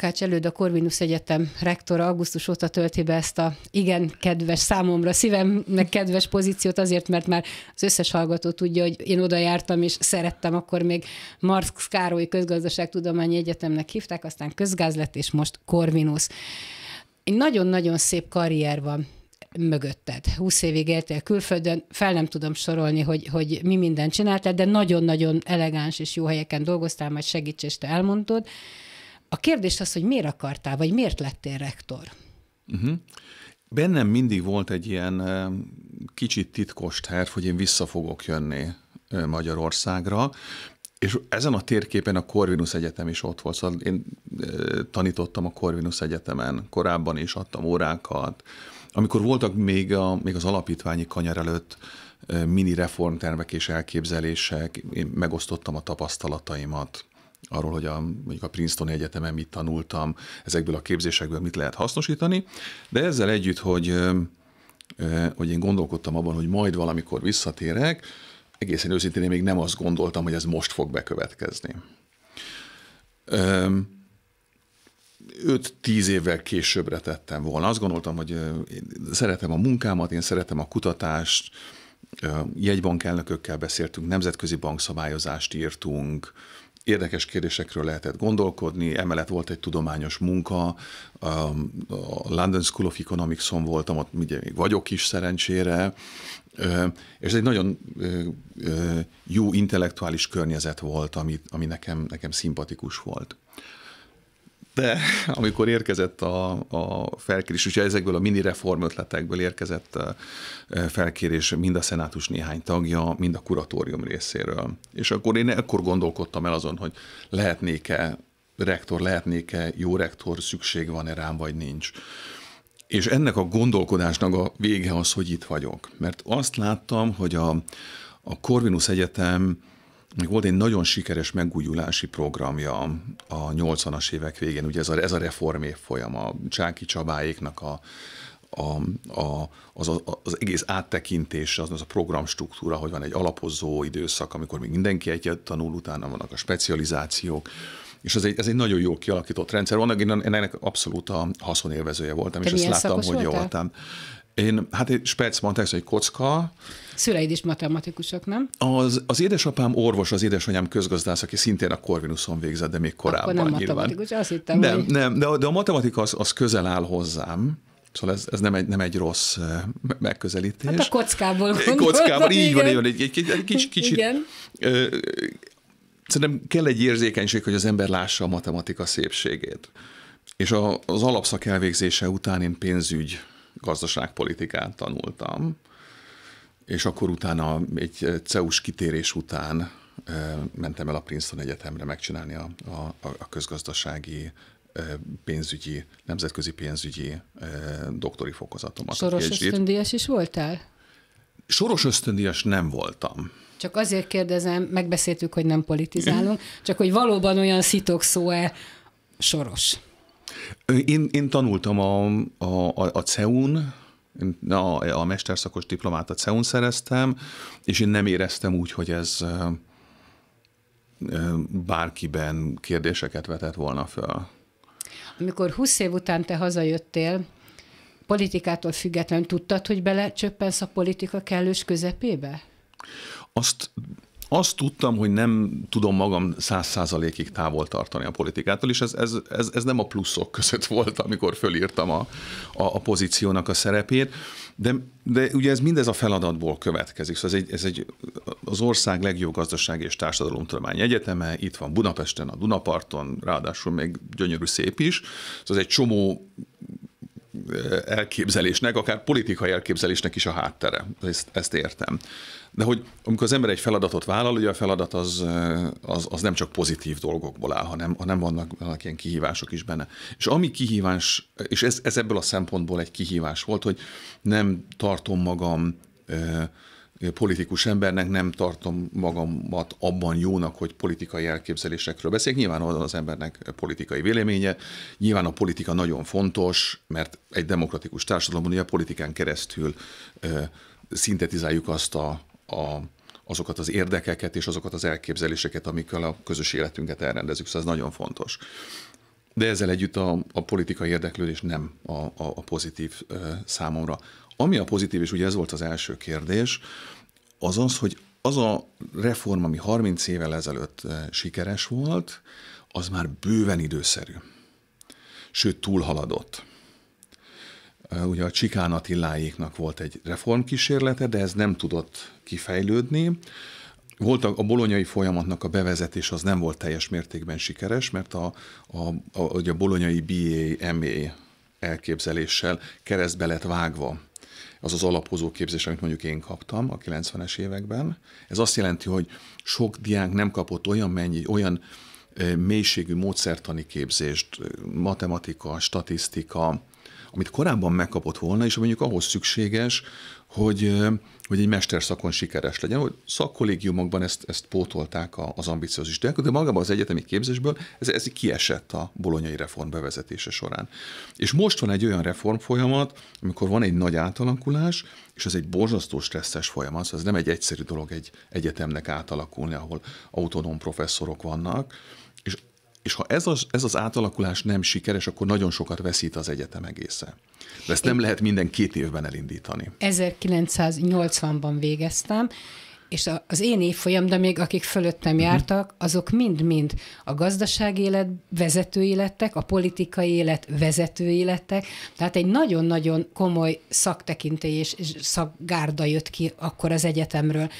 Takács előd a Corvinus Egyetem rektora augusztus óta tölti be ezt a igen kedves számomra, szívemnek kedves pozíciót azért, mert már az összes hallgató tudja, hogy én oda jártam és szerettem, akkor még Marx Károly Közgazdaságtudományi Egyetemnek hívták, aztán közgáz lett, és most Corvinus. Egy nagyon-nagyon szép karrier van mögötted. 20 évig éltél külföldön, fel nem tudom sorolni, hogy, hogy mi mindent csináltál, de nagyon-nagyon elegáns és jó helyeken dolgoztál, majd segíts, és te elmondod. A kérdés az, hogy miért akartál, vagy miért lettél rektor? Uh-huh. Bennem mindig volt egy ilyen kicsit titkos terv, hogy én vissza fogok jönni Magyarországra, és ezen a térképen a Corvinus Egyetem is ott volt, szóval én tanítottam a Corvinus Egyetemen, korábban is adtam órákat. Amikor voltak még, a, még az alapítványi kanyar előtt mini reformtervek és elképzelések, én megosztottam a tapasztalataimat arról, hogy a, mondjuk a Princeton Egyetemen mit tanultam, ezekből a képzésekből mit lehet hasznosítani, de ezzel együtt, hogy, hogy én gondolkodtam abban, hogy majd valamikor visszatérek, egészen őszintén én még nem azt gondoltam, hogy ez most fog bekövetkezni. 5-10 évvel későbbre tettem volna. Azt gondoltam, hogy én szeretem a munkámat, én szeretem a kutatást, jegybankelnökökkel beszéltünk, nemzetközi bankszabályozást írtunk, érdekes kérdésekről lehetett gondolkodni, emellett volt egy tudományos munka, um, a London School of Economics-on voltam, ott ugye még vagyok is szerencsére, és ez egy nagyon jó intellektuális környezet volt, ami, ami nekem, nekem szimpatikus volt de amikor érkezett a, a felkérés, ugye ezekből a mini reform ötletekből érkezett felkérés mind a szenátus néhány tagja, mind a kuratórium részéről. És akkor én ekkor gondolkodtam el azon, hogy lehetnék-e rektor, lehetnék-e jó rektor, szükség van-e rám, vagy nincs. És ennek a gondolkodásnak a vége az, hogy itt vagyok. Mert azt láttam, hogy a, a Corvinus Egyetem még volt egy nagyon sikeres megújulási programja a 80-as évek végén, ugye ez a, ez a reform évfolyam, a Csáki Csabáéknak a, a, a, az, a, az egész áttekintés, az, az a programstruktúra, hogy van egy alapozó időszak, amikor még mindenki egyet tanul, utána vannak a specializációk, és ez egy, ez egy nagyon jó kialakított rendszer. Annak én ennek abszolút a haszonélvezője voltam, Te és ezt láttam, hogy voltál? jól voltam. Én, hát egy Spec Matex, egy kocka. Szüleid is matematikusok, nem? Az, az édesapám orvos, az édesanyám közgazdász, aki szintén a Corvinuson végzett, de még korábban Akkor nem nyilván. matematikus, azt hittem, Nem, hogy... nem, de a, de a matematika az, az közel áll hozzám. Szóval ez, ez nem, egy, nem egy rossz megközelítés. Hát a kockából Kockából, így van, így van, egy, egy, egy, egy kicsit, Kicsi, igen. Ö, szerintem kell egy érzékenység, hogy az ember lássa a matematika szépségét. És a, az alapszak elvégzése után én pénzügy gazdaságpolitikát tanultam, és akkor utána egy eh, CEUS kitérés után eh, mentem el a Princeton Egyetemre megcsinálni a, a, a közgazdasági eh, pénzügyi, nemzetközi pénzügyi doktori fokozatomat. Soros ösztöndíjas is voltál? Soros ösztöndíjas nem voltam. Csak azért kérdezem, megbeszéltük, hogy nem politizálunk, csak hogy valóban olyan szitok szó-e Soros? Én, én tanultam a, a, a CEUN, a, a mesterszakos diplomát a CEUN szereztem, és én nem éreztem úgy, hogy ez bárkiben kérdéseket vetett volna föl. Amikor 20 év után te hazajöttél, politikától függetlenül tudtad, hogy belecsöppensz a politika kellős közepébe? Azt azt tudtam, hogy nem tudom magam száz százalékig távol tartani a politikától, és ez, ez, ez, ez nem a pluszok között volt, amikor fölírtam a, a, a pozíciónak a szerepét, de, de ugye ez mindez a feladatból következik. Szóval ez egy, ez egy az ország legjobb gazdaság és társadalomtudomány egyeteme, itt van Budapesten, a Dunaparton, ráadásul még gyönyörű szép is. Szóval ez egy csomó eh, elképzelésnek, akár politikai elképzelésnek is a háttere. Ezt, ezt értem. De hogy amikor az ember egy feladatot vállal, ugye a feladat az, eh, az, az nem csak pozitív dolgokból áll, hanem, hanem vannak, vannak ilyen kihívások is benne. És ami kihívás, és ez, ez ebből a szempontból egy kihívás volt, hogy nem tartom magam eh, politikus embernek nem tartom magamat abban jónak, hogy politikai elképzelésekről beszéljek. Nyilván van az embernek politikai véleménye, nyilván a politika nagyon fontos, mert egy demokratikus társadalomban a politikán keresztül ö, eh, szintetizáljuk azt a a, azokat az érdekeket és azokat az elképzeléseket, amikkel a közös életünket elrendezünk. Szóval ez nagyon fontos. De ezzel együtt a, a politikai érdeklődés nem a, a, a pozitív ö, számomra. Ami a pozitív, és ugye ez volt az első kérdés, az az, hogy az a reform, ami 30 évvel ezelőtt sikeres volt, az már bőven időszerű. Sőt, túlhaladott. Ugye a Csikán Attiláéknak volt egy reformkísérlete, de ez nem tudott kifejlődni. Volt a, a bolonyai folyamatnak a bevezetés az nem volt teljes mértékben sikeres, mert a, a, a, a bolonyai BAMA elképzeléssel keresztbe lett vágva az az alapozó képzés, amit mondjuk én kaptam a 90-es években. Ez azt jelenti, hogy sok diák nem kapott olyan mennyi, olyan mélységű módszertani képzést, matematika, statisztika, amit korábban megkapott volna, és mondjuk ahhoz szükséges, hogy, hogy egy mesterszakon sikeres legyen, hogy szakkollégiumokban ezt, ezt pótolták az ambiciózus diákok, de magában az egyetemi képzésből ez, ez kiesett a bolonyai reform bevezetése során. És most van egy olyan reform folyamat, amikor van egy nagy átalakulás, és ez egy borzasztó stresszes folyamat, szóval ez nem egy egyszerű dolog egy egyetemnek átalakulni, ahol autonóm professzorok vannak, és és ha ez az, ez az átalakulás nem sikeres, akkor nagyon sokat veszít az egyetem egészen. De ezt nem Én lehet minden két évben elindítani. 1980-ban végeztem, és az én évfolyam, de még akik fölöttem mhm. jártak, azok mind-mind a gazdasági élet vezetői lettek, a politikai élet vezetői lettek, tehát egy nagyon-nagyon komoly szaktekintély és szaggárda jött ki akkor az egyetemről.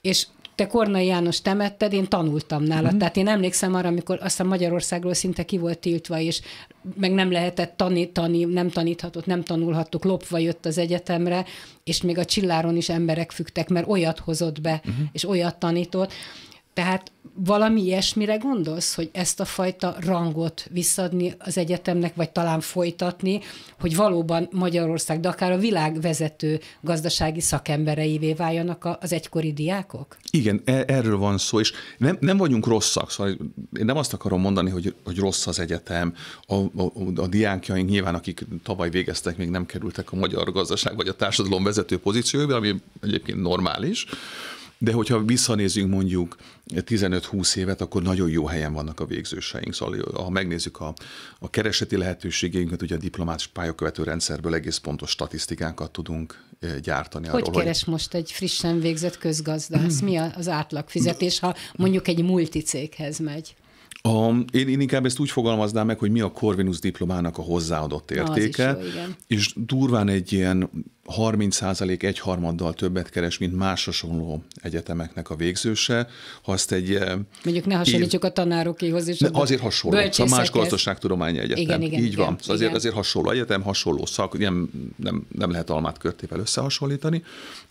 És te Kornai János temetted, én tanultam nála, Mm. Tehát én emlékszem arra, amikor azt a Magyarországról szinte ki volt tiltva, és meg nem lehetett tanítani, nem taníthatott, nem tanulhattuk, lopva jött az egyetemre, és még a csilláron is emberek fügtek, mert olyat hozott be, mm. és olyat tanított. Tehát valami ilyesmire gondolsz, hogy ezt a fajta rangot visszadni az egyetemnek, vagy talán folytatni, hogy valóban Magyarország, de akár a világ vezető gazdasági szakembereivé váljanak az egykori diákok? Igen, e- erről van szó, és nem, nem vagyunk rosszak, szóval én nem azt akarom mondani, hogy, hogy rossz az egyetem, a, a, a diákjaink nyilván, akik tavaly végeztek, még nem kerültek a magyar gazdaság vagy a társadalom vezető pozíciójába, ami egyébként normális, de hogyha visszanézünk mondjuk 15-20 évet, akkor nagyon jó helyen vannak a végzőseink. Szóval ha megnézzük a, a kereseti lehetőségeinket, ugye a diplomás pályakövető rendszerből egész pontos statisztikákat tudunk gyártani. Hogy arról, keres hogy... most egy frissen végzett közgazdász? Mi az átlag fizetés, ha mondjuk egy multicéghez megy? A, én, én inkább ezt úgy fogalmaznám meg, hogy mi a Corvinus diplomának a hozzáadott értéke, Na, jó, és durván egy ilyen 30% egyharmaddal többet keres, mint más hasonló egyetemeknek a végzőse. Ha azt egy... Eh, Mondjuk ne hasonlítjuk év... a tanárokéhoz is. azért hasonló. A más gazdaságtudományi egyetem. Igen, igen, Így igen, van. Igen. Azért, azért hasonló egyetem, hasonló szak, nem, nem, nem lehet almát körtével összehasonlítani.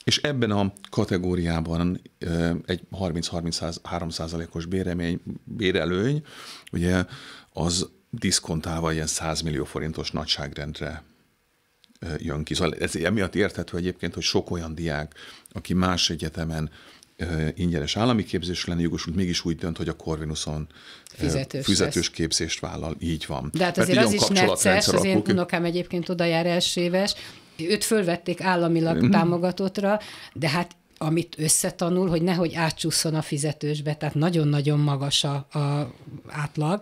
És ebben a kategóriában eh, egy 30-33%-os béremény, bérelőny, ugye az diszkontálva ilyen 100 millió forintos nagyságrendre jön ki. Szóval ez emiatt érthető egyébként, hogy sok olyan diák, aki más egyetemen ingyenes állami képzés lenne jogosult, mégis úgy dönt, hogy a Corvinuson fizetős, fizetős képzést vállal. Így van. De hát azért Mert az, az is necces, az én unokám egyébként oda jár első éves, őt fölvették államilag mm. támogatottra, de hát amit összetanul, hogy nehogy átsúszon a fizetősbe, tehát nagyon-nagyon magas a, a átlag.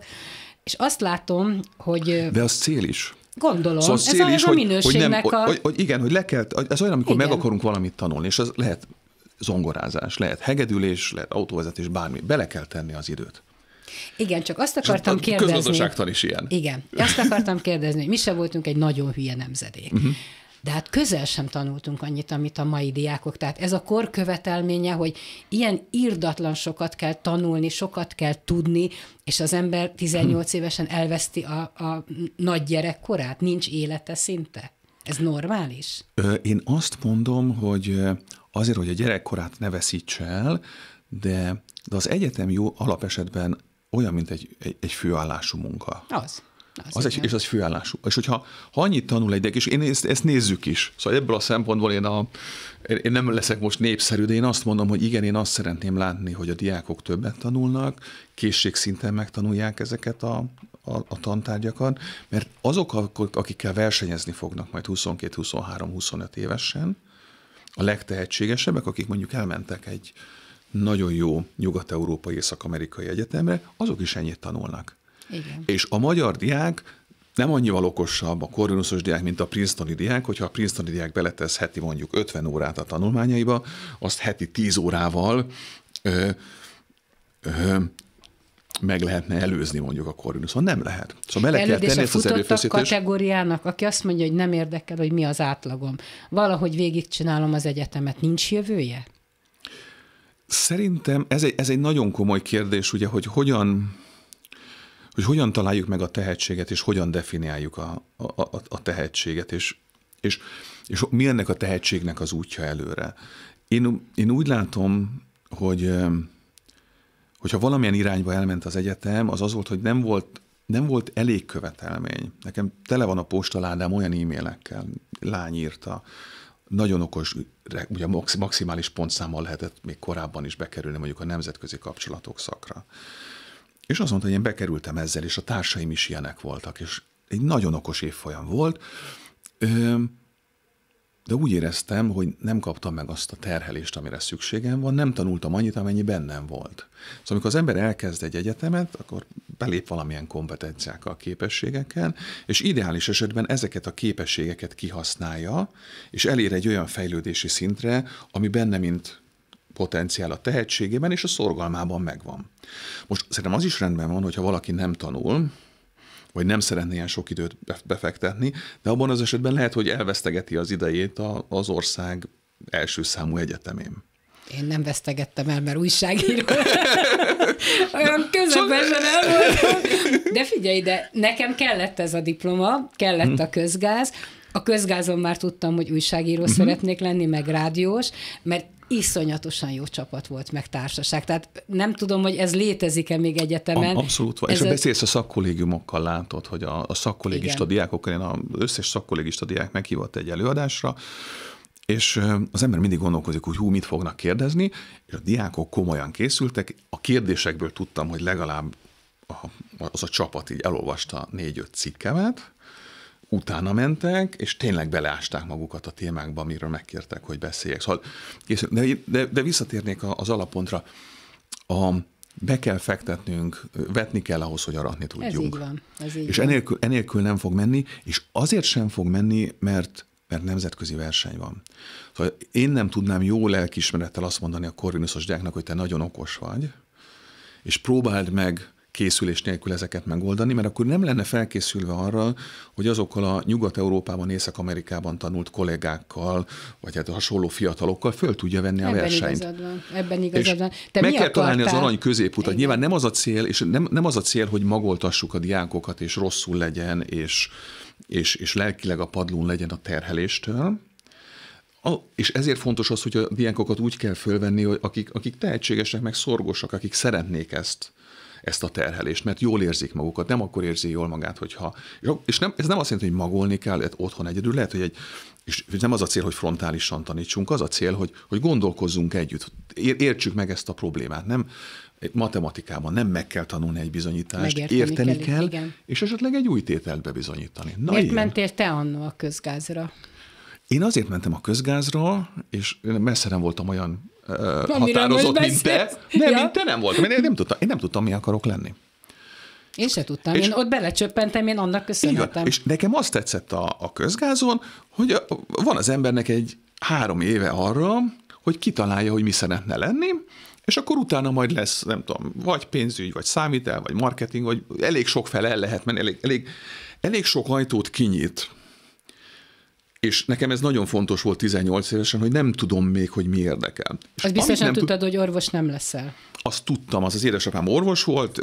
És azt látom, hogy... De az cél is. Gondolom. Szóval ez olyan is, a hogy, hogy, nem, a... Hogy, hogy, igen, hogy le kell, ez olyan, amikor igen. meg akarunk valamit tanulni, és az lehet zongorázás, lehet hegedülés, lehet autóvezetés, bármi. Bele kell tenni az időt. Igen, csak azt akartam kérdezni. Közgazdaságtan is ilyen. Igen, azt akartam kérdezni, hogy mi se voltunk egy nagyon hülye nemzedék. Uh-huh de hát közel sem tanultunk annyit, amit a mai diákok. Tehát ez a kor követelménye, hogy ilyen írdatlan sokat kell tanulni, sokat kell tudni, és az ember 18 hm. évesen elveszti a, a nagy gyerekkorát, nincs élete szinte. Ez normális? Én azt mondom, hogy azért, hogy a gyerekkorát ne veszítse el, de, de az egyetem jó alapesetben olyan, mint egy, egy, egy főállású munka. Az. Az, az egy, és az főállású. És hogyha ha annyit tanul egy és én ezt, ezt nézzük is, szóval ebből a szempontból én, a, én nem leszek most népszerű, de én azt mondom, hogy igen, én azt szeretném látni, hogy a diákok többet tanulnak, készségszinten megtanulják ezeket a, a, a tantárgyakat, mert azok, akikkel versenyezni fognak majd 22, 23, 25 évesen, a legtehetségesebbek, akik mondjuk elmentek egy nagyon jó nyugat-európai, észak-amerikai egyetemre, azok is ennyit tanulnak. Igen. És a magyar diák nem annyival okosabb a korvinuszos diák, mint a princetoni diák, hogyha a princetoni diák beletesz heti mondjuk 50 órát a tanulmányaiba, azt heti 10 órával ö, ö, meg lehetne előzni mondjuk a Corvinuson. Nem lehet. Szóval bele kell tenni ezt az kategóriának, aki azt mondja, hogy nem érdekel, hogy mi az átlagom. Valahogy végigcsinálom az egyetemet, nincs jövője? Szerintem ez egy, ez egy nagyon komoly kérdés, ugye, hogy hogyan hogy hogyan találjuk meg a tehetséget, és hogyan definiáljuk a, a, a, a tehetséget, és, és, és mi ennek a tehetségnek az útja előre. Én, én úgy látom, hogy hogyha valamilyen irányba elment az egyetem, az az volt, hogy nem volt, nem volt elég követelmény. Nekem tele van a postaládám olyan e-mailekkel, lány írta, nagyon okos, ugye maximális pontszámmal lehetett még korábban is bekerülni mondjuk a nemzetközi kapcsolatok szakra. És azt mondta, hogy én bekerültem ezzel, és a társaim is ilyenek voltak, és egy nagyon okos évfolyam volt, de úgy éreztem, hogy nem kaptam meg azt a terhelést, amire szükségem van, nem tanultam annyit, amennyi bennem volt. Szóval amikor az ember elkezd egy egyetemet, akkor belép valamilyen kompetenciákkal, képességekkel, és ideális esetben ezeket a képességeket kihasználja, és elér egy olyan fejlődési szintre, ami benne, mint potenciál a tehetségében és a szorgalmában megvan. Most szerintem az is rendben van, hogyha valaki nem tanul, vagy nem szeretné ilyen sok időt befektetni, de abban az esetben lehet, hogy elvesztegeti az idejét a, az ország első számú egyetemén. Én nem vesztegettem el, mert újságíró. Olyan közepesen el voltam. De figyelj de nekem kellett ez a diploma, kellett a hm. közgáz, a közgázon már tudtam, hogy újságíró uh-huh. szeretnék lenni, meg rádiós, mert iszonyatosan jó csapat volt, meg társaság. Tehát nem tudom, hogy ez létezik-e még egyetemen. Abszolút van. Ez és a... beszélsz a szakkollégiumokkal, látod, hogy a, a szakkollégista diákok, én az összes szakkollégista diák meghívott egy előadásra, és az ember mindig gondolkozik, hogy hú, mit fognak kérdezni, és a diákok komolyan készültek. A kérdésekből tudtam, hogy legalább az a csapat így elolvasta négy-öt cikkemet, utána mentek, és tényleg beleásták magukat a témákba, amiről megkértek, hogy beszéljek. Szóval, de, de, de visszatérnék az alapontra. A, be kell fektetnünk, vetni kell ahhoz, hogy aratni tudjunk. Ez így van. Ez így és van. Enélkül, enélkül nem fog menni, és azért sem fog menni, mert mert nemzetközi verseny van. Szóval én nem tudnám jó lelkismerettel azt mondani a korvinuszos diáknak, hogy te nagyon okos vagy, és próbáld meg készülés nélkül ezeket megoldani, mert akkor nem lenne felkészülve arra, hogy azokkal a Nyugat-Európában, Észak-Amerikában tanult kollégákkal, vagy hát hasonló fiatalokkal föl tudja venni ebben a versenyt. Igazad van, ebben igazad van. Te meg kell akartál? találni az arany középutat. Nyilván nem az a cél, és nem, nem az a cél, hogy magoltassuk a diákokat, és rosszul legyen, és, és, és lelkileg a padlón legyen a terheléstől, a, és ezért fontos az, hogy a diákokat úgy kell fölvenni, hogy akik, akik tehetségesek, meg szorgosak, akik szeretnék ezt, ezt a terhelést, mert jól érzik magukat, nem akkor érzi jól magát, hogyha... És nem, ez nem azt jelenti, hogy magolni kell lehet otthon egyedül, lehet, hogy egy... És nem az a cél, hogy frontálisan tanítsunk, az a cél, hogy, hogy gondolkozzunk együtt, értsük meg ezt a problémát. Nem, matematikában nem meg kell tanulni egy bizonyítást, Megérteni érteni kell, kell és esetleg egy új tételt bebizonyítani. Na, Miért ilyen. mentél te annó a közgázra? Én azért mentem a közgázra, és messze nem voltam olyan ö, határozott, mint te. Nem, ja. mint te nem volt. Én, én, nem tudtam, én nem tudtam, mi akarok lenni. Én se tudtam, és, én ott belecsöppentem, én annak köszönhetem. és nekem azt tetszett a, a közgázon, hogy a, van az embernek egy három éve arra, hogy kitalálja, hogy mi szeretne lenni, és akkor utána majd lesz, nem tudom, vagy pénzügy, vagy számítel, vagy marketing, vagy elég sok fel el lehet menni, elég, elég, elég sok ajtót kinyit és nekem ez nagyon fontos volt 18 évesen, hogy nem tudom még, hogy mi érdekel. És Azt biztosan nem tudtad, tud... hogy orvos nem leszel. Azt tudtam, az az édesapám orvos volt,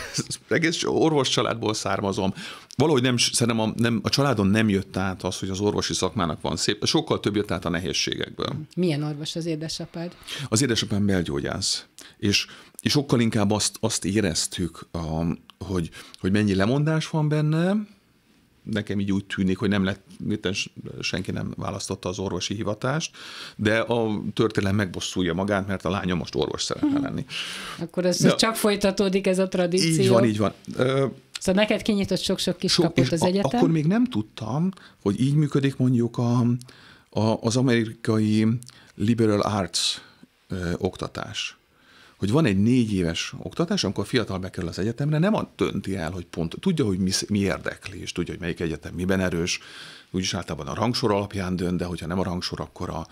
egész orvos családból származom. Valahogy nem, szerintem a, nem, a családon nem jött át az, hogy az orvosi szakmának van szép, sokkal több jött át a nehézségekből. Milyen orvos az édesapád? Az édesapám belgyógyász, és, és sokkal inkább azt, azt éreztük, a, hogy, hogy mennyi lemondás van benne, nekem így úgy tűnik, hogy nem lett, senki nem választotta az orvosi hivatást, de a történelem megbosszulja magát, mert a lánya most orvos szeretne mhm. lenni. Akkor ez, csak folytatódik ez a tradíció. Így van, így van. Ö, Szóval neked kinyitott sok-sok kis so, kaput az egyetem. Akkor még nem tudtam, hogy így működik mondjuk a, a, az amerikai liberal arts ö, oktatás hogy van egy négy éves oktatás, amikor a fiatal bekerül az egyetemre, nem ad dönti el, hogy pont tudja, hogy mi, mi érdekli, és tudja, hogy melyik egyetem miben erős, úgyis általában a rangsor alapján dönt, de hogyha nem a rangsor, akkor a,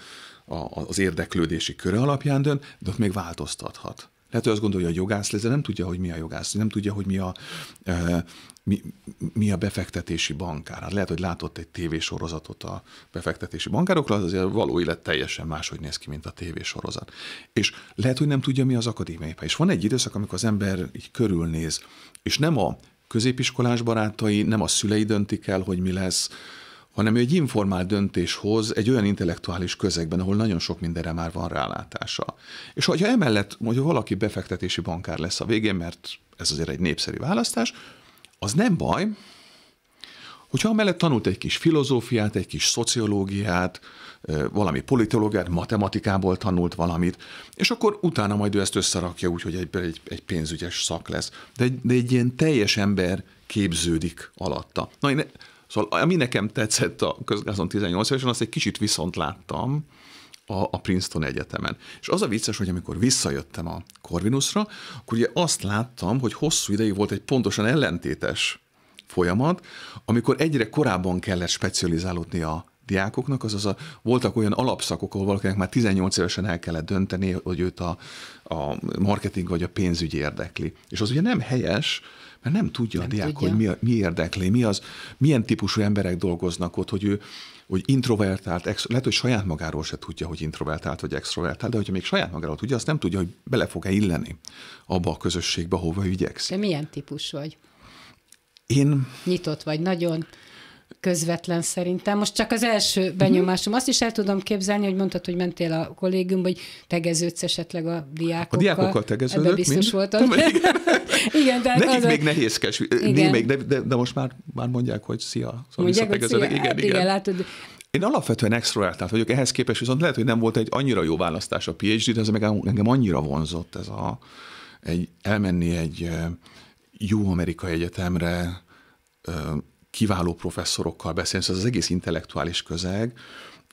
a, az érdeklődési köre alapján dönt, de ott még változtathat. Lehet, hogy azt gondolja, hogy a jogász lesz, de nem tudja, hogy mi a jogász, nem tudja, hogy mi a, mi, mi a befektetési bankár. Hát lehet, hogy látott egy tévésorozatot a befektetési bankárokra, az azért való élet teljesen máshogy néz ki, mint a tévésorozat. És lehet, hogy nem tudja, mi az akadémiai És van egy időszak, amikor az ember így körülnéz, és nem a középiskolás barátai, nem a szülei döntik el, hogy mi lesz, hanem egy informál döntéshoz egy olyan intellektuális közegben, ahol nagyon sok mindenre már van rálátása. És hogyha emellett, hogy valaki befektetési bankár lesz a végén, mert ez azért egy népszerű választás, az nem baj, hogyha amellett tanult egy kis filozófiát, egy kis szociológiát, valami politológiát, matematikából tanult valamit, és akkor utána majd ő ezt összerakja úgy, hogy egy, egy, egy pénzügyes szak lesz. De egy, de egy ilyen teljes ember képződik alatta. Na, én, szóval ami nekem tetszett a közgázon 18 évesen, azt egy kicsit viszont láttam, a, a Princeton Egyetemen. És az a vicces, hogy amikor visszajöttem a Corvinusra, akkor ugye azt láttam, hogy hosszú ideig volt egy pontosan ellentétes folyamat, amikor egyre korábban kellett specializálódni a diákoknak, azaz a, voltak olyan alapszakok, ahol valakinek már 18 évesen el kellett dönteni, hogy őt a, a marketing vagy a pénzügy érdekli. És az ugye nem helyes, mert nem tudja nem a diák, tudja. hogy mi, a, mi érdekli, mi az, milyen típusú emberek dolgoznak ott, hogy ő hogy introvertált, ex, lehet, hogy saját magáról se tudja, hogy introvertált vagy extrovertált, de hogyha még saját magáról tudja, azt nem tudja, hogy bele fog-e illeni abba a közösségbe, hova ügyekszik. De milyen típus vagy? Én... Nyitott vagy nagyon közvetlen szerintem. Most csak az első benyomásom. Azt is el tudom képzelni, hogy mondtad, hogy mentél a kollégium, hogy tegeződsz esetleg a diákokkal. A diákokkal tegeződök, Ebbe biztos mind? voltam. Igen, tehát Nekik az még a... nehézkes, igen. Még, de, de, de, most már, már mondják, hogy szia. Szóval mondják, hogy szia. Igen, hát, igen. igen, látod, én alapvetően extrovertált vagyok, ehhez képest viszont lehet, hogy nem volt egy annyira jó választás a PhD, de ez meg engem annyira vonzott ez a, egy, elmenni egy jó amerikai egyetemre, kiváló professzorokkal beszélni, szóval ez az egész intellektuális közeg,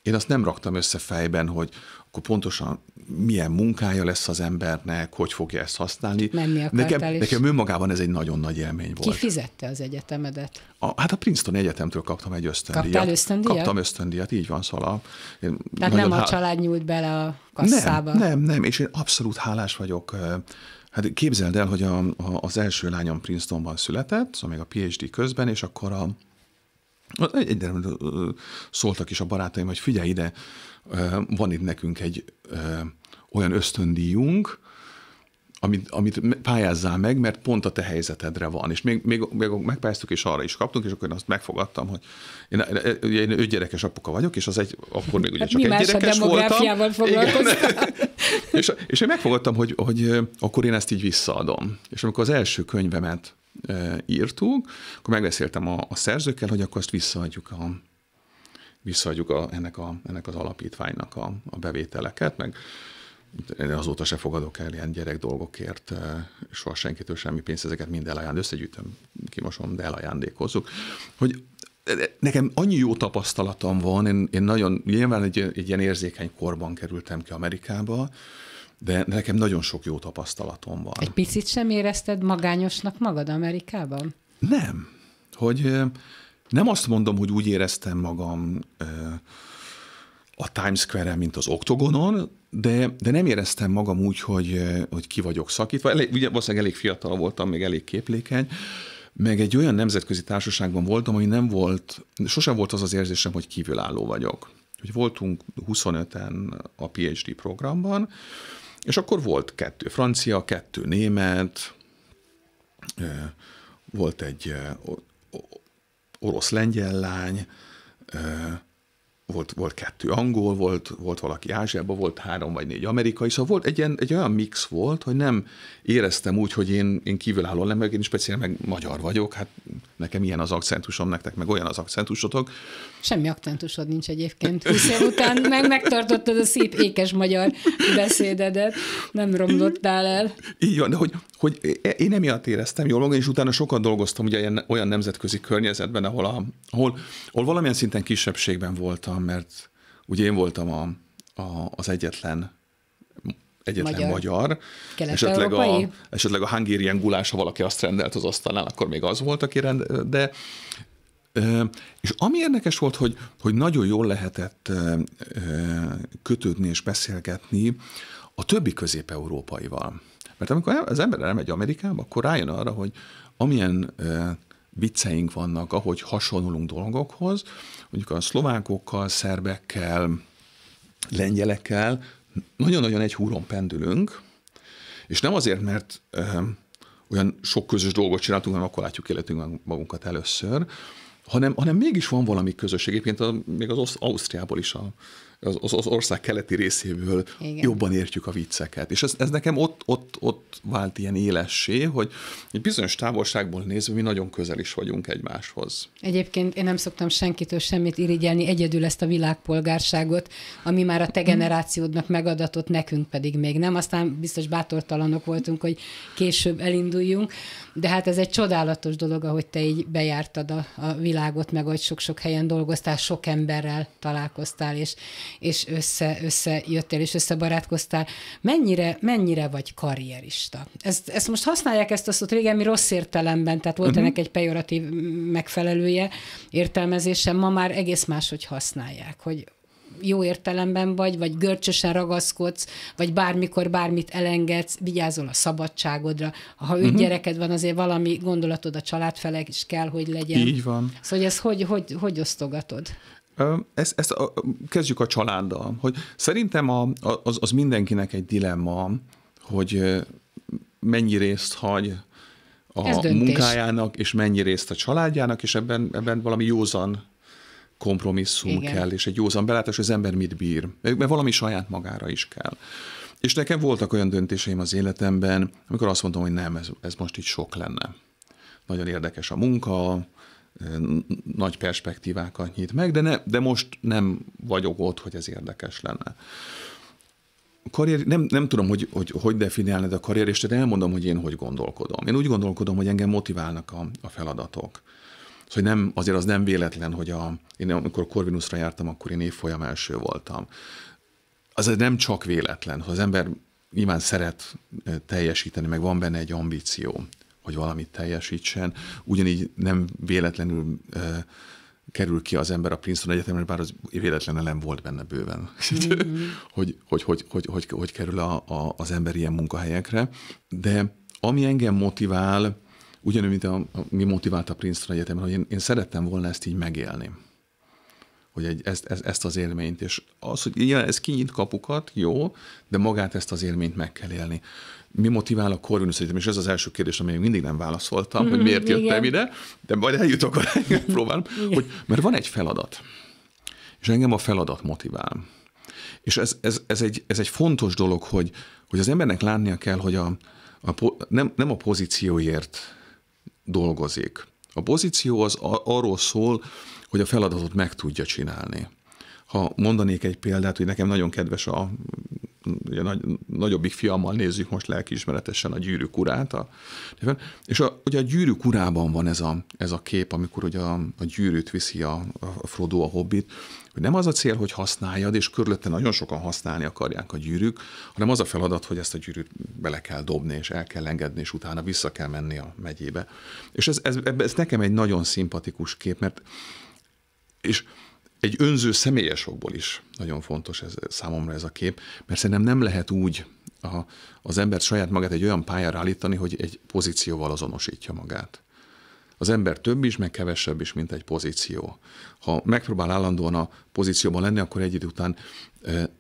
én azt nem raktam össze fejben, hogy akkor pontosan milyen munkája lesz az embernek, hogy fogja ezt használni. Menni nekem, is. nekem önmagában ez egy nagyon nagy élmény volt. Ki fizette az egyetemedet? A, hát a Princeton Egyetemtől kaptam egy ösztöndíjat. Kaptál ösztöndíjat? Kaptam ösztöndíjat, így van, szóval. Tehát nem hál... a család nyúlt bele a kasszába? Nem, nem, nem, és én abszolút hálás vagyok Hát képzeld el, hogy a, a, az első lányom Princetonban született, szóval még a PhD közben, és akkor a, Egyre szóltak is a barátaim, hogy figyelj ide, van itt nekünk egy olyan ösztöndíjunk, amit, amit pályázzál meg, mert pont a te helyzetedre van. És még, még, még megpályáztuk, és arra is kaptunk, és akkor én azt megfogadtam, hogy én, e, e, ugye én gyerekes apuka vagyok, és az egy, akkor még ugye hát csak csak egy gyerekes voltam. Igen. és, és én megfogadtam, hogy, hogy akkor én ezt így visszaadom. És amikor az első könyvemet írtuk, akkor megbeszéltem a, a szerzőkkel, hogy akkor azt visszaadjuk a, visszaadjuk a, ennek, a, ennek az alapítványnak a, a bevételeket, meg azóta se fogadok el ilyen gyerek dolgokért, soha senkitől semmi pénzt, ezeket mind elajánd, összegyűjtöm, kimosom, de elajándékozzuk, hogy nekem annyi jó tapasztalatom van, én, én nagyon, nyilván egy, egy ilyen érzékeny korban kerültem ki Amerikába, de nekem nagyon sok jó tapasztalatom van. Egy picit sem érezted magányosnak magad Amerikában? Nem. Hogy nem azt mondom, hogy úgy éreztem magam a Times Square-en, mint az Oktogonon, de, de nem éreztem magam úgy, hogy, hogy ki vagyok szakítva. Elég, ugye valószínűleg elég fiatal voltam, még elég képlékeny, meg egy olyan nemzetközi társaságban voltam, ami nem volt, sosem volt az az érzésem, hogy kívülálló vagyok. Hogy voltunk 25-en a PhD programban, és akkor volt kettő francia, kettő német, volt egy orosz-lengyel lány, volt, volt kettő angol, volt, volt valaki Ázsiában, volt három vagy négy amerikai, szóval volt egy, ilyen, egy olyan mix volt, hogy nem éreztem úgy, hogy én, én kívülálló nem, meg én speciál meg magyar vagyok, hát nekem ilyen az akcentusom, nektek meg olyan az akcentusotok. Semmi akcentusod nincs egyébként, hiszen után meg megtartottad a szép ékes magyar beszédedet, nem romlottál el. Így van, de hogy, hogy én emiatt éreztem jól magam, és utána sokat dolgoztam ugye olyan nemzetközi környezetben, ahol, a, ahol, ahol valamilyen szinten kisebbségben voltam, voltam, mert ugye én voltam a, a, az egyetlen egyetlen magyar, magyar. esetleg, a, esetleg a hangérien gulás, ha valaki azt rendelt az asztalnál, akkor még az volt, aki rend, de és ami érdekes volt, hogy, hogy nagyon jól lehetett kötődni és beszélgetni a többi közép-európaival. Mert amikor az ember elmegy Amerikába, akkor rájön arra, hogy amilyen vicceink vannak, ahogy hasonlulunk dolgokhoz, mondjuk a szlovákokkal, szerbekkel, lengyelekkel, nagyon-nagyon egy húron pendülünk, és nem azért, mert ö, olyan sok közös dolgot csináltunk, hanem akkor látjuk életünk magunkat először, hanem, hanem mégis van valami közösség. Egyébként a, még az Ausztriából is a, az, az ország keleti részéből Igen. jobban értjük a vicceket. És ez, ez nekem ott, ott, ott vált ilyen élessé, hogy egy bizonyos távolságból nézve mi nagyon közel is vagyunk egymáshoz. Egyébként én nem szoktam senkitől semmit irigyelni, egyedül ezt a világpolgárságot, ami már a te mhm. generációdnak megadatott, nekünk pedig még nem. Aztán biztos bátortalanok voltunk, hogy később elinduljunk, de hát ez egy csodálatos dolog, ahogy te így bejártad a, a világot, meg ahogy sok-sok helyen dolgoztál, sok emberrel találkoztál, és és össze, összejöttél, és összebarátkoztál. Mennyire, mennyire vagy karrierista? Ezt, ezt most használják ezt a szót régen, mi rossz értelemben, tehát volt uh-huh. ennek egy pejoratív megfelelője, értelmezése, ma már egész máshogy használják, hogy, jó értelemben vagy, vagy görcsösen ragaszkodsz, vagy bármikor bármit elengedsz, vigyázol a szabadságodra. Ha öt uh-huh. gyereked van, azért valami gondolatod a családfelek is kell, hogy legyen. Így van. Szóval hogy ez hogy, hogy, hogy osztogatod? Ezt, ezt a, kezdjük a családdal. Hogy szerintem a, az, az mindenkinek egy dilemma, hogy mennyi részt hagy a munkájának, és mennyi részt a családjának, és ebben, ebben valami józan kompromisszum Igen. kell, és egy józan belátás, hogy az ember mit bír. Mert valami saját magára is kell. És nekem voltak olyan döntéseim az életemben, amikor azt mondtam, hogy nem, ez, ez most így sok lenne. Nagyon érdekes a munka, nagy perspektívákat nyit meg, de, ne, de most nem vagyok ott, hogy ez érdekes lenne. Karrier, nem, nem tudom, hogy, hogy hogy definiálnád a karrierist, de elmondom, hogy én hogy gondolkodom. Én úgy gondolkodom, hogy engem motiválnak a, a feladatok. Szóval nem, azért az nem véletlen, hogy a, én amikor Corvinusra jártam, akkor én évfolyam első voltam. Az nem csak véletlen, ha az ember nyilván szeret teljesíteni, meg van benne egy ambíció hogy valamit teljesítsen. Ugyanígy nem véletlenül e, kerül ki az ember a Princeton Egyetemre, bár az véletlenül nem volt benne bőven, mm-hmm. hogy, hogy, hogy, hogy, hogy, hogy kerül a, a, az ember ilyen munkahelyekre. De ami engem motivál, ugyanúgy, mint a, a, mi motivált a Princeton Egyetemre, hogy én, én szerettem volna ezt így megélni hogy egy, ezt, ezt, ezt az élményt, és az, hogy igen, ez kinyit kapukat, jó, de magát ezt az élményt meg kell élni mi motivál a Corvinus Egyetem, és ez az első kérdés, amelyre mindig nem válaszoltam, mm, hogy mhm, miért igen. jöttem ide, de majd eljutok, engem próbálom, hogy mert van egy feladat, és engem a feladat motivál. És ez, ez, ez, egy, ez egy fontos dolog, hogy, hogy az embernek látnia kell, hogy a, a, nem, nem a pozícióért dolgozik. A pozíció az a, arról szól, hogy a feladatot meg tudja csinálni. Ha mondanék egy példát, hogy nekem nagyon kedves a ugye nagy, nagyobbik fiammal nézzük most lelkiismeretesen a gyűrűk urát. A, és a, ugye a gyűrűk urában van ez a, ez a kép, amikor ugye a, a gyűrűt viszi a, a Frodo a hobbit, hogy nem az a cél, hogy használjad, és körülötte nagyon sokan használni akarják a gyűrűk, hanem az a feladat, hogy ezt a gyűrűt bele kell dobni, és el kell engedni, és utána vissza kell menni a megyébe. És ez, ez, ez nekem egy nagyon szimpatikus kép, mert és egy önző személyes okból is nagyon fontos ez, számomra ez a kép, mert szerintem nem lehet úgy a, az ember saját magát egy olyan pályára állítani, hogy egy pozícióval azonosítja magát. Az ember több is, meg kevesebb is, mint egy pozíció. Ha megpróbál állandóan a pozícióban lenni, akkor egy idő után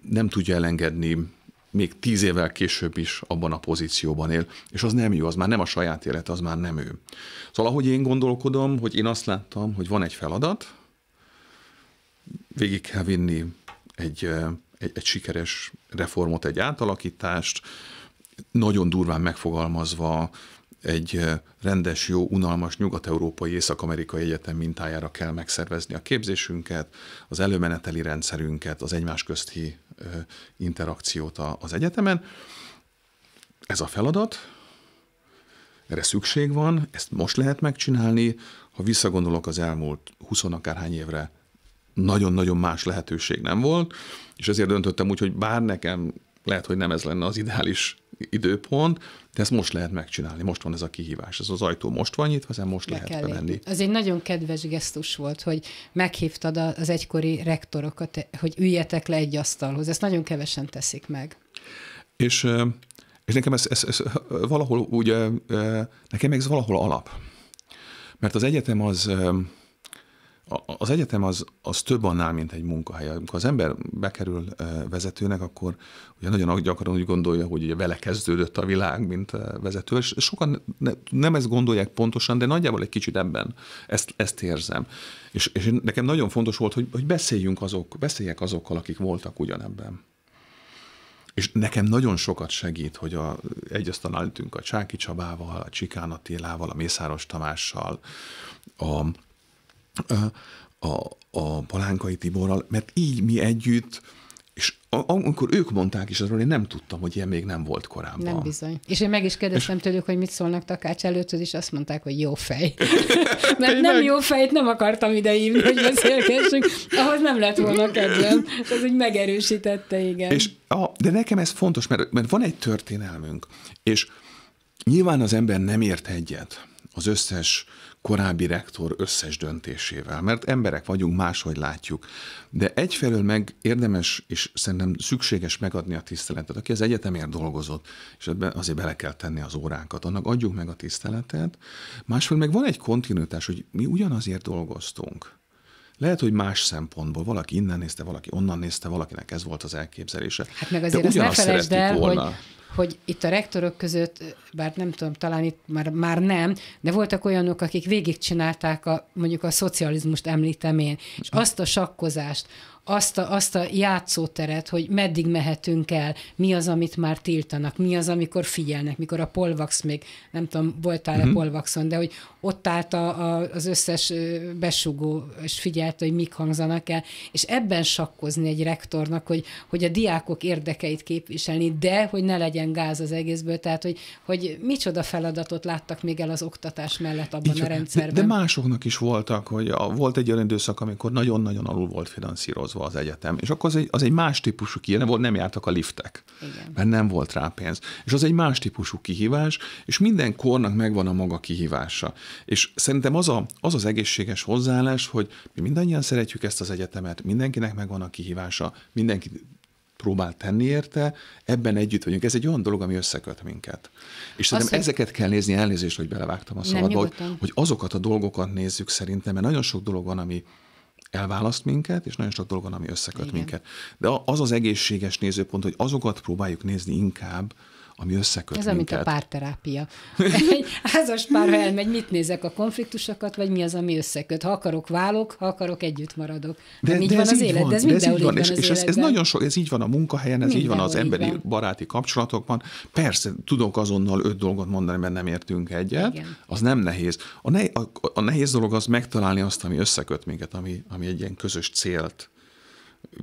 nem tudja elengedni, még tíz évvel később is abban a pozícióban él, és az nem jó, az már nem a saját élet, az már nem ő. Szóval ahogy én gondolkodom, hogy én azt láttam, hogy van egy feladat, végig kell vinni egy, egy, egy sikeres reformot, egy átalakítást, nagyon durván megfogalmazva egy rendes, jó, unalmas nyugat-európai észak-amerikai egyetem mintájára kell megszervezni a képzésünket, az előmeneteli rendszerünket, az egymás közti interakciót az egyetemen. Ez a feladat, erre szükség van, ezt most lehet megcsinálni. Ha visszagondolok az elmúlt 20 akárhány évre, nagyon-nagyon más lehetőség nem volt, és ezért döntöttem úgy, hogy bár nekem lehet, hogy nem ez lenne az ideális időpont, de ezt most lehet megcsinálni, most van ez a kihívás. Ez az ajtó most van nyitva, ezen most Le lehet kell Az egy nagyon kedves gesztus volt, hogy meghívtad az egykori rektorokat, hogy üljetek le egy asztalhoz. Ezt nagyon kevesen teszik meg. És, és nekem ez, ez, ez valahol úgy, nekem ez valahol alap. Mert az egyetem az, az egyetem az, az több annál, mint egy munkahely. Amikor az ember bekerül vezetőnek, akkor ugye nagyon gyakran úgy gondolja, hogy ugye vele kezdődött a világ, mint vezető, és sokan nem ezt gondolják pontosan, de nagyjából egy kicsit ebben ezt, ezt érzem. És, és nekem nagyon fontos volt, hogy, hogy beszéljünk azok, beszéljek azokkal, akik voltak ugyanebben. És nekem nagyon sokat segít, hogy a, egy asztalán ültünk a Csáki Csabával, a Csikán Attilával, a Mészáros Tamással, a, a, a Palánkai Tiborral, mert így mi együtt és amikor ők mondták is, arról én nem tudtam, hogy ilyen még nem volt korábban. Nem bizony. És én meg is kérdeztem és... tőlük, hogy mit szólnak Takács előtt, és azt mondták, hogy jó fej. Mert nem jó fejt nem akartam ide hívni, hogy beszélgessünk, ahhoz nem lett volna kedvem. És az úgy megerősítette, igen. És a, de nekem ez fontos, mert, mert van egy történelmünk, és nyilván az ember nem ért egyet az összes korábbi rektor összes döntésével, mert emberek vagyunk, máshogy látjuk. De egyfelől meg érdemes és szerintem szükséges megadni a tiszteletet. Aki az egyetemért dolgozott, és ebben azért bele kell tenni az órákat, annak adjuk meg a tiszteletet. Másfelől meg van egy kontinuitás, hogy mi ugyanazért dolgoztunk. Lehet, hogy más szempontból valaki innen nézte, valaki onnan nézte, valakinek ez volt az elképzelése. Hát meg azért De azt ne felejtsd el, volna. hogy hogy itt a rektorok között, bár nem tudom, talán itt már, már nem, de voltak olyanok, akik végigcsinálták a, mondjuk a szocializmust említem én, és azt a sakkozást, azt a, azt a játszóteret, hogy meddig mehetünk el, mi az, amit már tiltanak, mi az, amikor figyelnek, mikor a polvax még, nem tudom, voltál-e uh-huh. polvaxon, de hogy ott állt a, a, az összes besugó, és figyelte, hogy mik hangzanak el, és ebben sakkozni egy rektornak, hogy, hogy a diákok érdekeit képviselni, de hogy ne legyen gáz az egészből, tehát hogy, hogy micsoda feladatot láttak még el az oktatás mellett abban Így, a rendszerben. De, de másoknak is voltak, hogy a, volt egy olyan időszak, amikor nagyon-nagyon alul volt finanszírozva korlátozva az egyetem, és akkor az egy, az egy más típusú kihívás, nem, nem jártak a liftek, Igen. mert nem volt rá pénz. És az egy más típusú kihívás, és minden kornak megvan a maga kihívása. És szerintem az a, az, az egészséges hozzáállás, hogy mi mindannyian szeretjük ezt az egyetemet, mindenkinek megvan a kihívása, mindenki próbál tenni érte, ebben együtt vagyunk. Ez egy olyan dolog, ami összeköt minket. És szerintem Azt, ezeket kell nézni, elnézést, hogy belevágtam a szabadba, hogy, hogy azokat a dolgokat nézzük szerintem, mert nagyon sok dolog van, ami, elválaszt minket, és nagyon sok dolog van, ami összeköt Igen. minket. De az az egészséges nézőpont, hogy azokat próbáljuk nézni inkább, ami összeköt Ez, minket. amit a párterápia. Egy házas pár, ha elmegy, mit nézek a konfliktusokat, vagy mi az, ami összeköt? Ha akarok, válok, ha akarok, együtt maradok. De, de így de van ez az élet, van, de ez mindenhol így van. És, és ez, ez nagyon sok, ez így van a munkahelyen, ez mindenhol így van az emberi van. baráti kapcsolatokban. Persze, tudok azonnal öt dolgot mondani, mert nem értünk egyet. Igen. Az nem nehéz. A, ne, a, a nehéz dolog az megtalálni azt, ami összeköt minket, ami, ami egy ilyen közös célt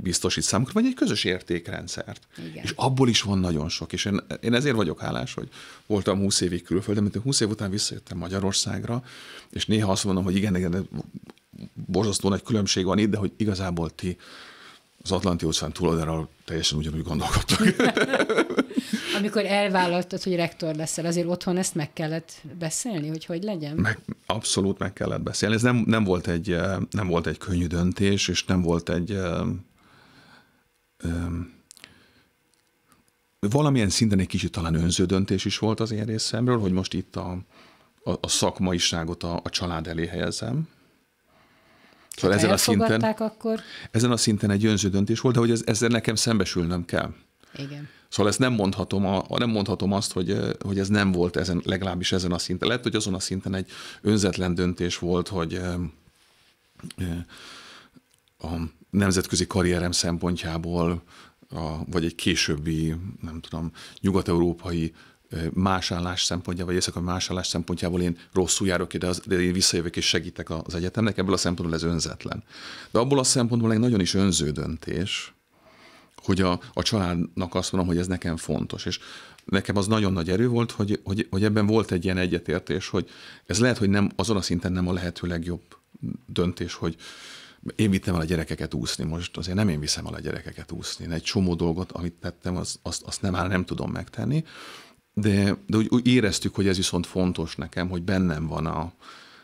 biztosít számukra, vagy egy közös értékrendszert. Igen. És abból is van nagyon sok, és én, én ezért vagyok hálás, hogy voltam 20 évig külföldön, mint 20 év után visszajöttem Magyarországra, és néha azt mondom, hogy igen, igen, borzasztó nagy különbség van itt, de hogy igazából ti az Atlanti óceán túloldáról teljesen ugyanúgy gondolkodtak. Amikor elvállaltad, hogy rektor leszel, azért otthon ezt meg kellett beszélni, hogy hogy legyen? Meg, abszolút meg kellett beszélni. Ez nem, nem, volt egy, eh, nem volt egy könnyű döntés, és nem volt egy... um, valamilyen szinten egy kicsit talán önző döntés is volt az én részemről, hogy most itt a, a, a szakmaiságot a, a család elé helyezem, Szóval hát ezen a szinten, akkor... ezen a szinten egy önző döntés volt, de hogy ez, ezzel nekem szembesülnöm kell. Igen. Szóval ezt nem mondhatom, a, nem mondhatom azt, hogy, hogy ez nem volt ezen, legalábbis ezen a szinten. Lehet, hogy azon a szinten egy önzetlen döntés volt, hogy a nemzetközi karrierem szempontjából, a, vagy egy későbbi, nem tudom, nyugat-európai más állás szempontjából, vagy éjszaka más állás szempontjából én rosszul járok ide, de én visszajövök és segítek az egyetemnek, ebből a szempontból ez önzetlen. De abból a szempontból egy nagyon is önző döntés, hogy a, a családnak azt mondom, hogy ez nekem fontos. És nekem az nagyon nagy erő volt, hogy, hogy, hogy ebben volt egy ilyen egyetértés, hogy ez lehet, hogy nem azon a szinten nem a lehető legjobb döntés, hogy én vittem el a gyerekeket úszni, most azért nem én viszem el a gyerekeket úszni. egy csomó dolgot, amit tettem, az, azt, azt nem, már nem tudom megtenni, de, de úgy, úgy éreztük, hogy ez viszont fontos nekem, hogy bennem van a,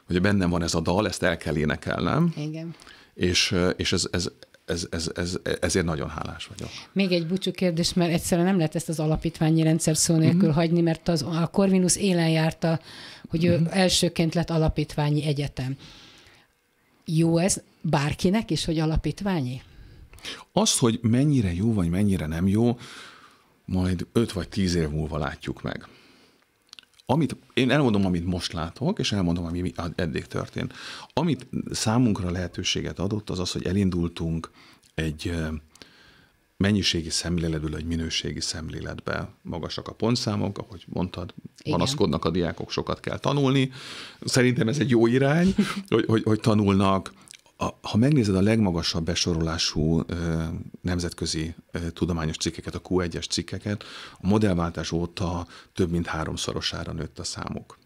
hogy bennem van ez a dal, ezt el kell énekelnem. Igen. És, és ez, ez, ez, ez, ez, ezért nagyon hálás vagyok. Még egy búcsú kérdés, mert egyszerűen nem lehet ezt az alapítványi rendszer szó nélkül mm-hmm. hagyni, mert az, a Corvinus élen járta, hogy mm-hmm. ő mhm. elsőként lett alapítványi egyetem. Jó ez bárkinek is, hogy alapítványi? Az, hogy mennyire jó vagy mennyire nem jó, majd 5 vagy 10 év múlva látjuk meg. Amit, én elmondom, amit most látok, és elmondom, ami eddig történt. Amit számunkra lehetőséget adott, az az, hogy elindultunk egy mennyiségi szemléletből egy minőségi szemléletbe. Magasak a pontszámok, ahogy mondtad, panaszkodnak a diákok, sokat kell tanulni. Szerintem ez egy jó irány, hogy, hogy, hogy tanulnak, a, ha megnézed a legmagasabb besorolású ö, nemzetközi ö, tudományos cikkeket, a Q1-es cikkeket, a modellváltás óta több mint háromszorosára nőtt a számuk.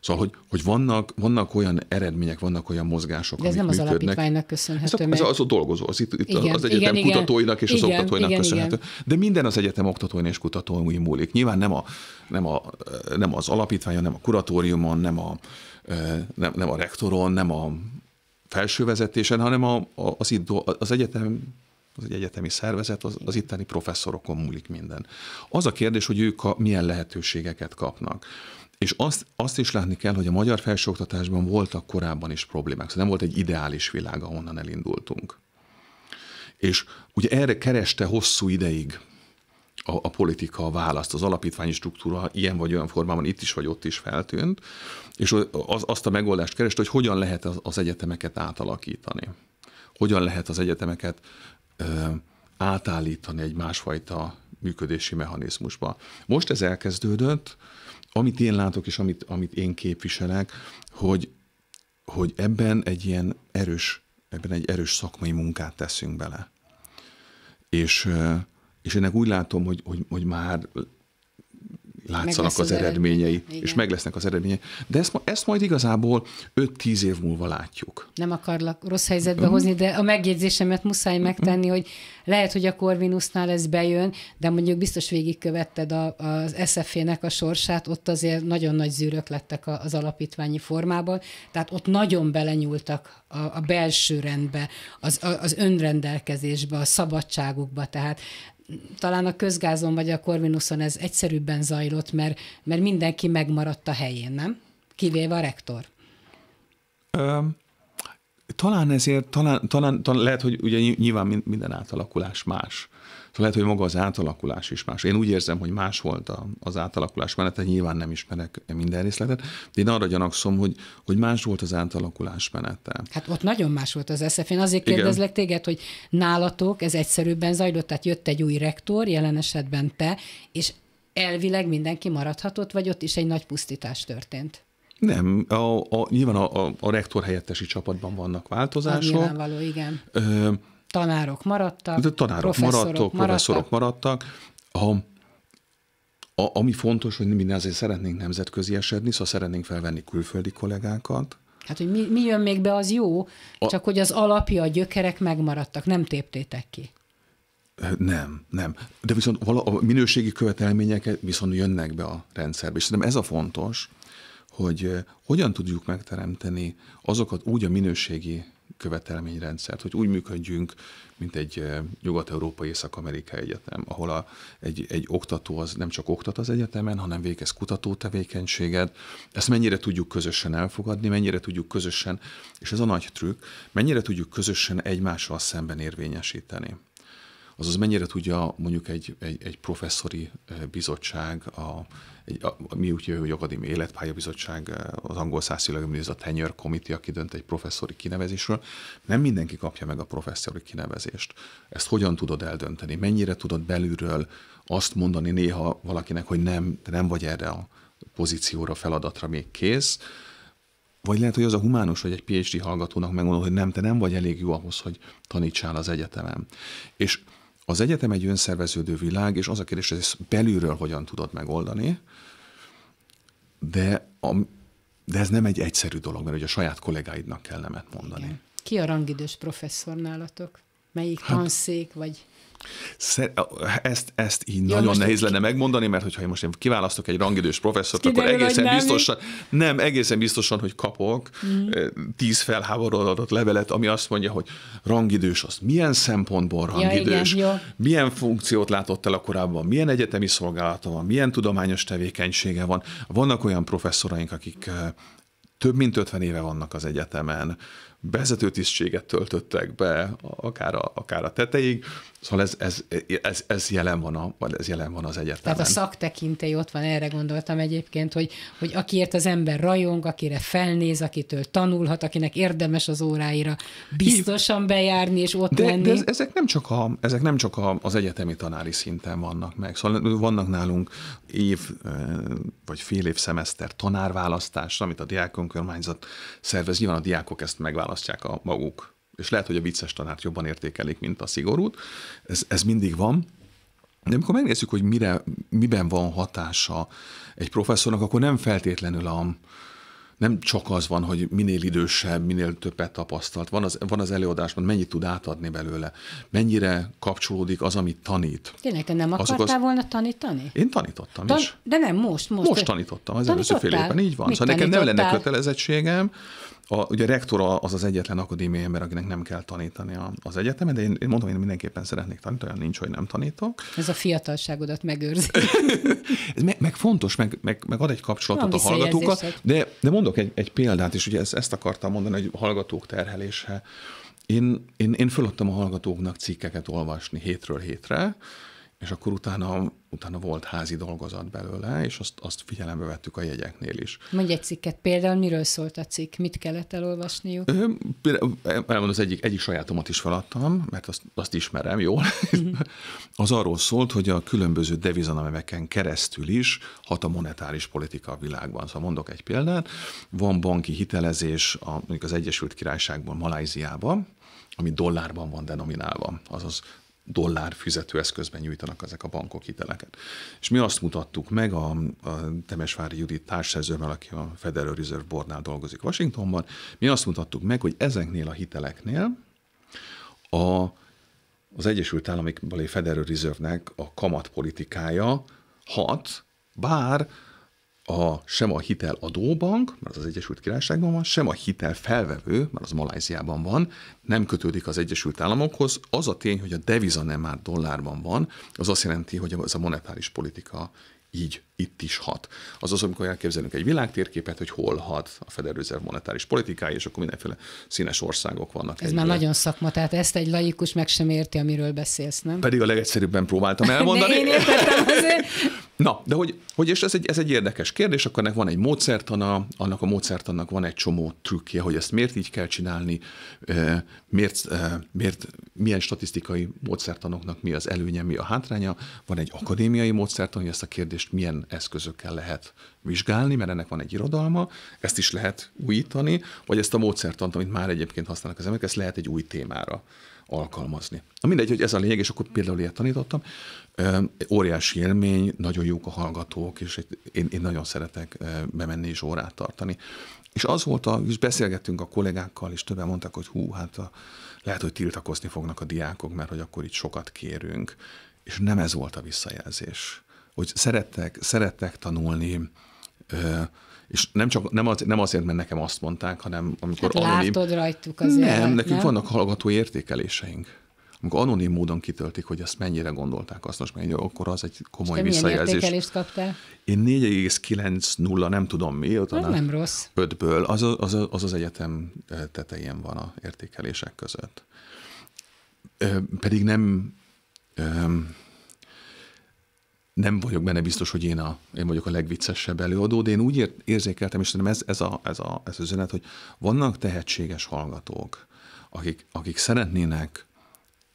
Szóval, hogy, hogy vannak, vannak olyan eredmények, vannak olyan mozgások, De ez amik nem működnek. az működnek. alapítványnak köszönhető. Ez, ez az a dolgozó, az, itt, itt igen, az egyetem igen, kutatóinak igen, és igen, oktatóinak igen, köszönhető. Igen. De minden az egyetem oktatóin és kutatóin múlik. Nyilván nem, a, nem, a, nem az alapítványon, nem a kuratóriumon, nem a, nem, nem a rektoron, nem a felső vezetésen, hanem a, a, az, itt, az egyetem az egy egyetemi szervezet, az, az itteni professzorokon múlik minden. Az a kérdés, hogy ők a, milyen lehetőségeket kapnak. És azt, azt is látni kell, hogy a magyar felsőoktatásban voltak korábban is problémák, szóval nem volt egy ideális világ, ahonnan elindultunk. És ugye erre kereste hosszú ideig a, a politika választ, az alapítványi struktúra ilyen vagy olyan formában itt is vagy ott is feltűnt, és az, azt a megoldást kereste, hogy hogyan lehet az, az egyetemeket átalakítani. Hogyan lehet az egyetemeket ö, átállítani egy másfajta működési mechanizmusba. Most ez elkezdődött, amit én látok és amit, amit én képviselek, hogy, hogy ebben egy ilyen erős, ebben egy erős szakmai munkát teszünk bele. És és ennek úgy látom, hogy, hogy, hogy már látszanak az, az eredményei, eredmény. és meg lesznek az eredményei. De ezt, ezt majd igazából 5-10 év múlva látjuk. Nem akarlak rossz helyzetbe mm. hozni, de a megjegyzésemet muszáj megtenni, mm. hogy lehet, hogy a Corvinusnál ez bejön, de mondjuk biztos végigkövetted a, az szf nek a sorsát, ott azért nagyon nagy zűrök lettek az alapítványi formában, tehát ott nagyon belenyúltak a, a belső rendbe, az, az önrendelkezésbe, a szabadságukba, tehát talán a közgázon vagy a Corvinuson ez egyszerűbben zajlott, mert, mert mindenki megmaradt a helyén, nem? Kivéve a rektor. Ö, talán ezért, talán, talán, talán lehet, hogy ugye nyilván minden átalakulás más, Szóval lehet, hogy maga az átalakulás is más. Én úgy érzem, hogy más volt a, az átalakulás menete, nyilván nem ismerek minden részletet, de én arra gyanakszom, hogy, hogy más volt az átalakulás menete. Hát ott nagyon más volt az SZF. Én azért Igen. téged, hogy nálatok ez egyszerűbben zajlott, tehát jött egy új rektor, jelen esetben te, és elvileg mindenki maradhatott, vagy ott is egy nagy pusztítás történt? Nem, a, a, nyilván a, a, a rektor helyettesi csapatban vannak hát változások. Hát nyilvánvaló, igen. Ö, Tanárok maradtak, De tanárok professzorok maradtak, maradtak. professzorok maradtak. A, a, ami fontos, hogy mi azért szeretnénk nemzetközi esedni, szóval szeretnénk felvenni külföldi kollégákat, Hát, hogy mi, mi jön még be, az jó, a... csak hogy az alapja, a gyökerek megmaradtak, nem téptétek ki. Nem, nem. De viszont vala, a minőségi követelmények viszont jönnek be a rendszerbe. És szerintem ez a fontos, hogy hogyan tudjuk megteremteni azokat úgy a minőségi követelményrendszert, hogy úgy működjünk, mint egy nyugat-európai észak-amerikai egyetem, ahol a, egy, egy oktató az nem csak oktat az egyetemen, hanem végez kutató tevékenységet. Ezt mennyire tudjuk közösen elfogadni, mennyire tudjuk közösen, és ez a nagy trükk, mennyire tudjuk közösen egymással szemben érvényesíteni azaz mennyire tudja mondjuk egy, egy, egy professzori bizottság, a, egy, a, mi úgy jövő, hogy Akadémia életpályabizottság, Bizottság, az angol százszilag ez a Tenure Committee, aki dönt egy professzori kinevezésről, nem mindenki kapja meg a professzori kinevezést. Ezt hogyan tudod eldönteni? Mennyire tudod belülről azt mondani néha valakinek, hogy nem, te nem vagy erre a pozícióra, feladatra még kész, vagy lehet, hogy az a humánus, hogy egy PhD hallgatónak megmondod, hogy nem, te nem vagy elég jó ahhoz, hogy tanítsál az egyetemen. És az egyetem egy önszerveződő világ, és az a kérdés, hogy ezt belülről hogyan tudod megoldani, de, a, de ez nem egy egyszerű dolog, mert ugye a saját kollégáidnak kell nemet mondani. Igen. Ki a rangidős professzor nálatok? Melyik hát, tanszék, vagy ezt, ezt így ja, nagyon nehéz lenne megmondani, mert hogyha én most én kiválasztok egy rangidős professzort, akkor egészen nem biztosan, nem, egészen biztosan, hogy kapok mm. tíz felháborodott levelet, ami azt mondja, hogy rangidős az milyen szempontból rangidős, ja, igen, milyen funkciót látott el a korábban, milyen egyetemi szolgálata van, milyen tudományos tevékenysége van. Vannak olyan professzoraink, akik több mint 50 éve vannak az egyetemen, vezető tisztséget töltöttek be, akár a, akár a tetejig, szóval ez, ez, ez, ez, jelen van a, vagy ez jelen van az egyetemen. Tehát a szaktekintély ott van, erre gondoltam egyébként, hogy, hogy akiért az ember rajong, akire felnéz, akitől tanulhat, akinek érdemes az óráira biztosan bejárni és ott de, lenni. De ez, ezek nem csak, a, ezek nem csak a, az egyetemi tanári szinten vannak meg, szóval vannak nálunk év vagy fél év szemeszter tanárválasztás, amit a diákonkormányzat szervez, nyilván a diákok ezt megválasztják választják a maguk. És lehet, hogy a vicces tanárt jobban értékelik, mint a szigorút. Ez, ez mindig van. De amikor megnézzük, hogy mire, miben van hatása egy professzornak, akkor nem feltétlenül a, nem csak az van, hogy minél idősebb, minél többet tapasztalt, van az, van az előadásban, mennyit tud átadni belőle, mennyire kapcsolódik az, amit tanít. Tényleg, te nem akartál az... volna tanítani? Én tanítottam Tan... is. De nem most, most. Most tanítottam, az tanítottam? előző fél évben, így van. Mit szóval nekem nem lenne kötelezettségem, a, ugye a rektor az az egyetlen akadémiai ember, akinek nem kell tanítani a, az egyetemet, de én, én mondom, én mindenképpen szeretnék tanítani, olyan nincs, hogy nem tanítok. Ez a fiatalságodat megőrzi. ez meg, meg fontos, meg, meg, meg ad egy kapcsolatot Van a hallgatókkal, de, de mondok egy, egy példát is, ugye ezt, ezt akartam mondani, hogy hallgatók terhelése. Én, én, én föladtam a hallgatóknak cikkeket olvasni hétről hétre, és akkor utána, utána volt házi dolgozat belőle, és azt, azt figyelembe vettük a jegyeknél is. Mondj egy cikket, például miről szólt a cikk, mit kellett elolvasniuk? Ö, elmondom, az egyik, egyik sajátomat is feladtam, mert azt, azt ismerem jól. Mm-hmm. az arról szólt, hogy a különböző devizanameveken keresztül is hat a monetáris politika a világban. Szóval mondok egy példát, van banki hitelezés a, mondjuk az Egyesült Királyságban, Malajziában, ami dollárban van denominálva, azaz dollár fizetőeszközben nyújtanak ezek a bankok hiteleket. És mi azt mutattuk meg a, a Temesvári Judit társszerzőmmel, aki a Federal Reserve Boardnál dolgozik Washingtonban, mi azt mutattuk meg, hogy ezeknél a hiteleknél a, az Egyesült Államokbeli Federal Reserve-nek a kamatpolitikája hat, bár a, sem a bank, mert az, az Egyesült Királyságban van, sem a hitel felvevő, mert az Malajziában van, nem kötődik az Egyesült Államokhoz. Az a tény, hogy a deviza nem már dollárban van, az azt jelenti, hogy ez a monetáris politika így itt is hat. Azaz, amikor elképzelünk egy világtérképet, hogy hol hat a Federal Reserve monetáris politikája, és akkor mindenféle színes országok vannak. Ez egyből. már nagyon szakma, tehát ezt egy laikus meg sem érti, amiről beszélsz, nem? Pedig a legegyszerűbben próbáltam elmondani. én értettem azért. Na, de hogy, hogy és ez egy, ez egy érdekes kérdés, akkor ennek van egy módszertana, annak a módszertannak van egy csomó trükkje, hogy ezt miért így kell csinálni, miért, miért, milyen statisztikai módszertanoknak mi az előnye, mi a hátránya. Van egy akadémiai módszertan, hogy ezt a kérdést milyen eszközökkel lehet vizsgálni, mert ennek van egy irodalma, ezt is lehet újítani, vagy ezt a módszertant, amit már egyébként használnak az emberek, ezt lehet egy új témára alkalmazni. Na mindegy, hogy ez a lényeg, és akkor például ilyet tanítottam. Óriási élmény, nagyon jók a hallgatók, és én, én nagyon szeretek bemenni és órát tartani. És az volt, a, és beszélgettünk a kollégákkal, és többen mondták, hogy hú, hát a, lehet, hogy tiltakozni fognak a diákok, mert hogy akkor itt sokat kérünk. És nem ez volt a visszajelzés hogy szerettek, szerettek tanulni, és nem, csak, nem, az, nem azért, mert nekem azt mondták, hanem amikor hát anonim... látod rajtuk azért. Nem, nekünk nem? vannak hallgató értékeléseink. Amikor anonim módon kitöltik, hogy ezt mennyire gondolták hasznos, mennyire, akkor az egy komoly és visszajelzés. értékelést kaptál? Én 4,90 nem tudom mi, ott nem, hát nem rossz. 5-ből, az, az, az az egyetem tetején van a értékelések között. Pedig nem nem vagyok benne biztos, hogy én, a, én vagyok a legviccesebb előadó, de én úgy ér, érzékeltem, és szerintem ez, ez, a, ez, a, ez az üzenet, hogy vannak tehetséges hallgatók, akik, akik szeretnének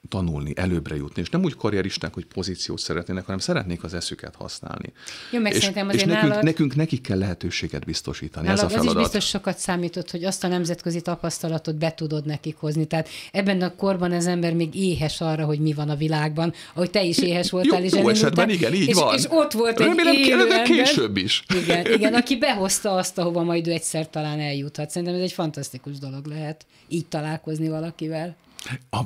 tanulni, előbbre jutni, és nem úgy karrieristák, hogy pozíciót szeretnének, hanem szeretnék az eszüket használni. Jó, meg és, szerintem azért és nekünk, nálad... nekünk nekik kell lehetőséget biztosítani, nálad ez a feladat. Az is biztos sokat számított, hogy azt a nemzetközi tapasztalatot be tudod nekik hozni. Tehát ebben a korban az ember még éhes arra, hogy mi van a világban, ahogy te is éhes voltál. Jó, és jó esetben, igen, így és, van. És ott volt Remélem, egy élő ember, később is. Igen, igen, aki behozta azt, ahova majd ő egyszer talán eljuthat. Szerintem ez egy fantasztikus dolog lehet, így találkozni valakivel.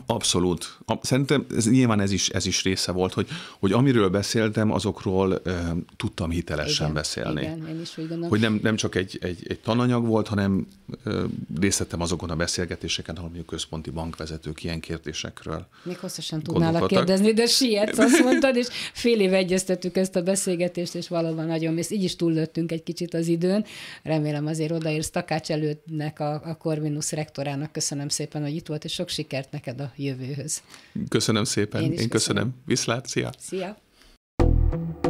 Abszolút. Szerintem ez, nyilván ez is, ez is része volt, hogy, hogy amiről beszéltem, azokról e, tudtam hitelesen igen, beszélni. Igen, én is úgy gondolom. Hogy nem, nem csak egy, egy, egy tananyag volt, hanem e, részletem azokon a beszélgetéseken, ahol mondjuk központi bankvezetők ilyen kérdésekről Még hosszasan tudnálak kérdezni, de sietsz, azt mondtad, és fél év egyeztettük ezt a beszélgetést, és valóban nagyon mész. Így is túllőttünk egy kicsit az időn. Remélem azért odaérsz Takács előttnek, a, a Corvinus rektorának. Köszönöm szépen, hogy itt volt, és sok sikert sikert neked a jövőhöz. Köszönöm szépen. Én, Én köszönöm. köszönöm. Viszlát, szia! Szia!